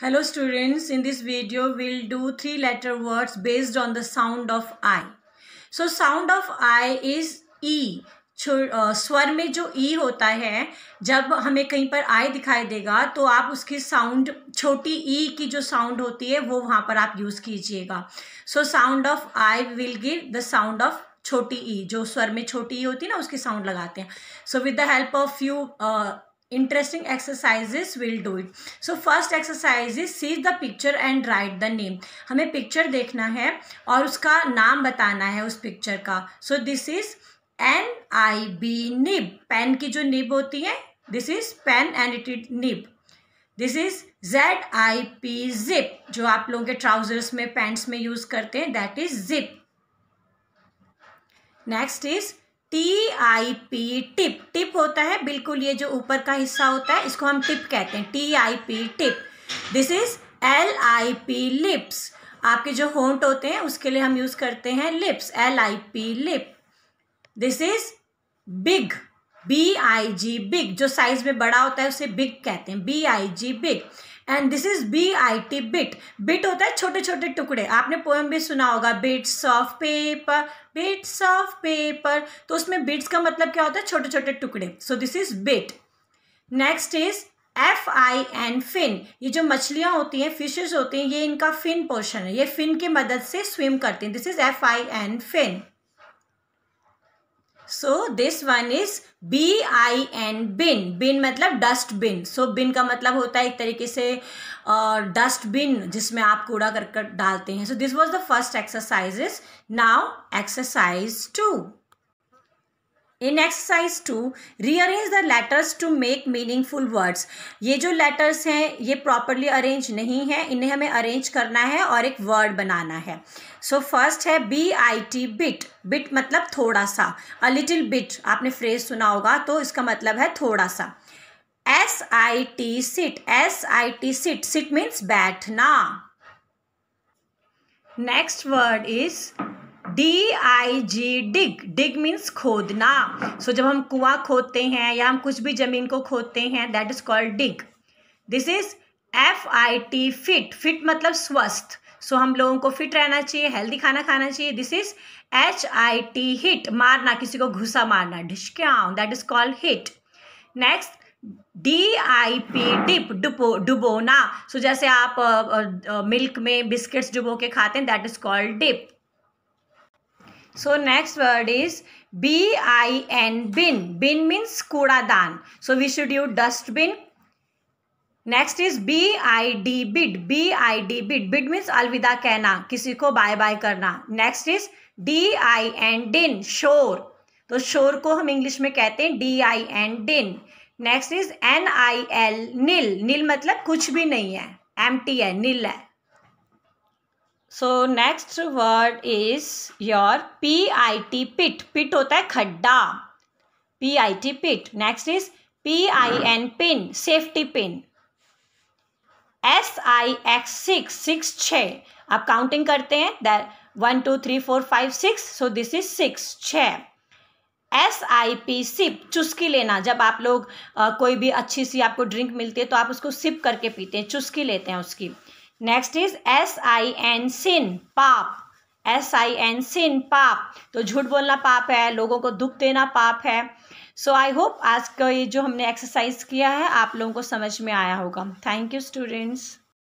Hello students, in this video we'll do three letter words based on the sound of I. So sound of I is E. स्वर में जो ई e होता है जब हमें कहीं पर आई दिखाई देगा तो आप उसकी साउंड छोटी ई e की जो साउंड होती है वो वहाँ पर आप यूज़ कीजिएगा so sound of I will give the sound of छोटी ई e. जो स्वर में छोटी ई होती है ना उसकी साउंड लगाते हैं so with the help of you interesting exercises we'll do it so first exercise is see the picture and write the name हमें picture देखना है और उसका नाम बताना है उस picture का so this is N I B nib pen की जो निब होती है this is pen and it it nib this is Z I P zip जो आप लोगों के ट्राउजर्स में पैंट्स में यूज करते हैं that is zip next is T I P tip tip होता है बिल्कुल ये जो ऊपर का हिस्सा होता है इसको हम टिप कहते हैं T I P tip this is L I P lips आपके जो होंट होते हैं उसके लिए हम यूज़ करते हैं lips L I P lip this is big B I G big जो साइज में बड़ा होता है उसे बिग कहते हैं B I G big and this is B I T bit bit होता है छोटे छोटे टुकड़े आपने पोएम भी सुना होगा bits of paper bits of paper तो उसमें बिट्स का मतलब क्या होता है छोटे छोटे टुकड़े so this is bit next is F I N fin ये जो मछलियाँ होती हैं फिशेज होती हैं ये इनका फिन पोर्शन है ये फिन की मदद से स्विम करती हैं this is F I N fin so this one is B I N bin bin मतलब डस्टबिन सो बिन का मतलब होता है एक तरीके से डस्टबिन uh, जिसमें आप कूड़ा करकट डालते हैं so this was the first exercise is now exercise two in exercise two rearrange the letters to make meaningful words ये जो लेटर्स हैं ये प्रॉपरली अरेंज नहीं है इन्हें हमें अरेंज करना है और एक वर्ड बनाना है सो so, फर्स्ट है B I T bit bit मतलब थोड़ा सा अ लिटिल बिट आपने फ्रेज सुना होगा तो इसका मतलब है थोड़ा सा S I T sit S I T sit sit means बैठना next word is D I G dig dig means खोदना सो so, जब हम कुआं खोदते हैं या हम कुछ भी जमीन को खोदते हैं that is called dig this is F I T fit fit मतलब स्वस्थ सो so, हम लोगों को फिट रहना चाहिए हेल्दी खाना खाना चाहिए this is H I T hit मारना किसी को घुसा मारना ढिशक्याओ that is called hit next D I P dip डुबो डुबोना सो जैसे आप मिल्क में बिस्किट्स डुबो के खाते हैं that is called dip so next word is B I N bin bin means कूड़ादान so we should you dustbin next is B I D bid B I D bid bid means अलविदा कहना किसी को bye bye करना next is D I N din शोर तो शोर को हम इंग्लिश में कहते हैं D I N din next is N I L nil nil मतलब कुछ भी नहीं है एम टी है नील है so next word is your P I T pit pit होता है खड्डा P I T pit next is P I N pin safety pin S I X six six छ आप काउंटिंग करते हैं that one two three four five six so this is six छ S I P sip चुस्की लेना जब आप लोग आ, कोई भी अच्छी सी आपको ड्रिंक मिलती है तो आप उसको सिप करके पीते हैं चुस्की लेते हैं उसकी next is S I N sin पाप एस आई एन सिन पाप तो झूठ बोलना पाप है लोगों को दुख देना पाप है सो आई होप आज का ये जो हमने एक्सरसाइज किया है आप लोगों को समझ में आया होगा थैंक यू स्टूडेंट्स